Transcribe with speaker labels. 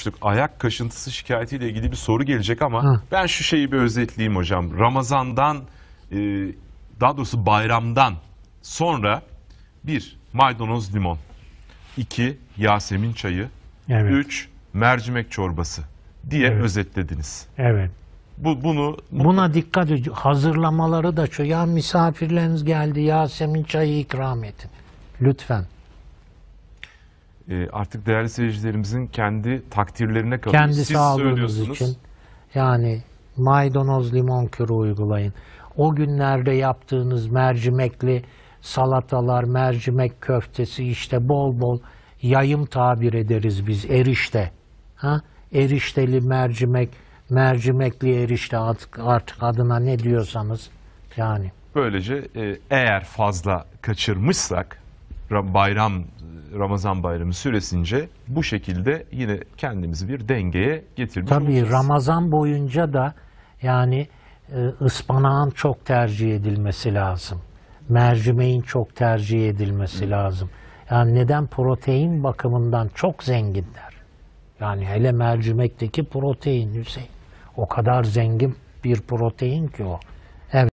Speaker 1: konuşmuştuk. Ayak kaşıntısı şikayetiyle ilgili bir soru gelecek ama Hı. ben şu şeyi bir özetleyeyim hocam. Ramazan'dan e, daha doğrusu bayramdan sonra bir maydanoz limon, iki yasemin çayı, evet. üç mercimek çorbası diye evet. özetlediniz.
Speaker 2: Evet. Bu bunu buna dikkat edin. Hazırlamaları da şu ya misafirleriniz geldi Yasemin çayı ikram edin. Lütfen
Speaker 1: e, artık değerli seyircilerimizin kendi takdirlerine kalıyor. Kendi Siz söylüyorsunuz. için
Speaker 2: yani maydanoz limon kürü uygulayın. O günlerde yaptığınız mercimekli salatalar, mercimek köftesi işte bol bol yayım tabir ederiz biz erişte. Ha? Erişteli mercimek, mercimekli erişte artık, artık adına ne diyorsanız yani.
Speaker 1: Böylece e, eğer fazla kaçırmışsak bayram Ramazan bayramı süresince bu şekilde yine kendimizi bir dengeye getirmiş Tabii olacağız.
Speaker 2: Ramazan boyunca da yani e, ıspanağın çok tercih edilmesi lazım. Mercimeğin çok tercih edilmesi Hı. lazım. Yani neden protein bakımından çok zenginler. Yani hele mercimekteki protein Hüseyin. O kadar zengin bir protein ki o.